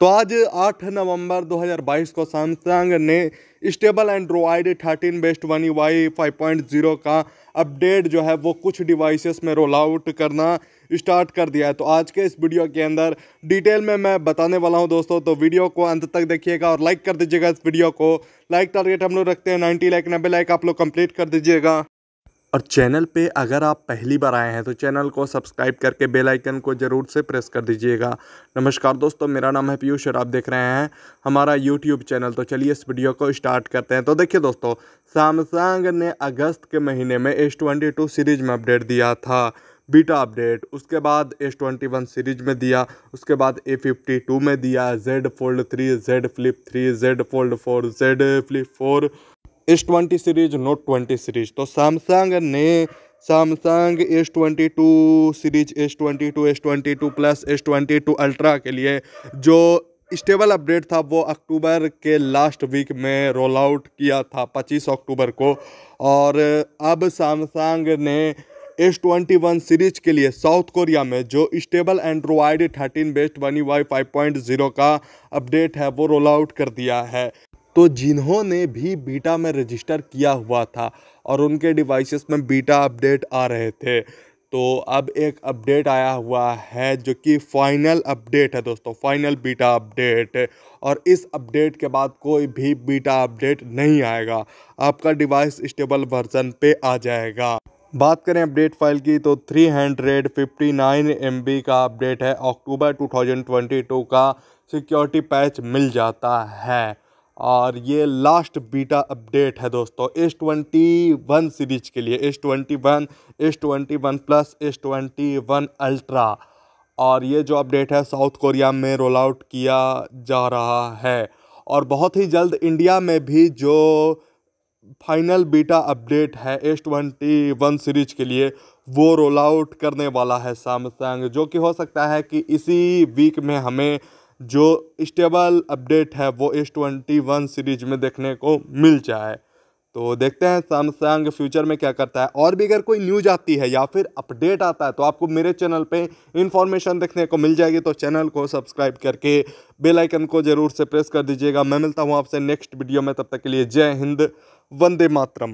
तो आज 8 नवंबर 2022 को सैमसंग ने stable Android 13 based One UI five का अपडेट जो है वो कुछ डिवाइसेस में रोल आउट करना स्टार्ट कर दिया है तो आज के इस वीडियो के अंदर डिटेल में मैं बताने वाला हूं दोस्तों तो वीडियो को अंत तक देखिएगा और लाइक कर दीजिएगा इस वीडियो को लाइक टारगेट हम लोग रखते हैं नाइन्टी लाइक नब्बे लाइक आप लोग कंप्लीट कर दीजिएगा और चैनल पे अगर आप पहली बार आए हैं तो चैनल को सब्सक्राइब करके बेल आइकन को ज़रूर से प्रेस कर दीजिएगा नमस्कार दोस्तों मेरा नाम है पीयूष और आप देख रहे हैं हमारा यूट्यूब चैनल तो चलिए इस वीडियो को स्टार्ट करते हैं तो देखिए दोस्तों सैमसंग ने अगस्त के महीने में एस ट्वेंटी टू सीरीज़ में अपडेट दिया था बीटा अपडेट उसके बाद एस ट्वेंटी वन सीरीज में दिया उसके बाद ए फिफ्टी टू में दिया Z Fold three Z Flip three Z Fold four Z Flip four S twenty series Note twenty series तो सैमसंग ने Samsung S twenty two series S twenty two S twenty two plus S twenty two Ultra के लिए जो stable update था वो अक्टूबर के last week में रोल आउट किया था 25 अक्टूबर को और अब सैमसंग ने एस ट्वेंटी वन सीरीज के लिए साउथ कोरिया में जो stable Android thirteen based One UI five point zero का अपडेट है वो रोल आउट कर दिया है तो जिन्होंने भी बीटा में रजिस्टर किया हुआ था और उनके डिवाइसेस में बीटा अपडेट आ रहे थे तो अब एक अपडेट आया हुआ है जो कि फाइनल अपडेट है दोस्तों फाइनल बीटा अपडेट और इस अपडेट के बाद कोई भी बीटा अपडेट नहीं आएगा आपका डिवाइस स्टेबल वर्जन पे आ जाएगा बात करें अपडेट फाइल की तो 359 हंड्रेड का अपडेट है अक्टूबर 2022 का सिक्योरिटी पैच मिल जाता है और ये लास्ट बीटा अपडेट है दोस्तों एस ट्वेंटी वन सीरीज के लिए S twenty one S twenty one plus S twenty one Ultra और ये जो अपडेट है साउथ कोरिया में रोल आउट किया जा रहा है और बहुत ही जल्द इंडिया में भी जो फाइनल बीटा अपडेट है एस ट्वेंटी वन सीरीज के लिए वो रोल आउट करने वाला है सैमसंग जो कि हो सकता है कि इसी वीक में हमें जो स्टेबल अपडेट है वो एस ट्वेंटी वन सीरीज में देखने को मिल जाए तो देखते हैं सैमसंग फ्यूचर में क्या करता है और भी अगर कोई न्यूज आती है या फिर अपडेट आता है तो आपको मेरे चैनल पे इन्फॉर्मेशन देखने को मिल जाएगी तो चैनल को सब्सक्राइब करके बेल आइकन को ज़रूर से प्रेस कर दीजिएगा मैं मिलता हूँ आपसे नेक्स्ट वीडियो में तब तक के लिए जय हिंद वंदे मातरम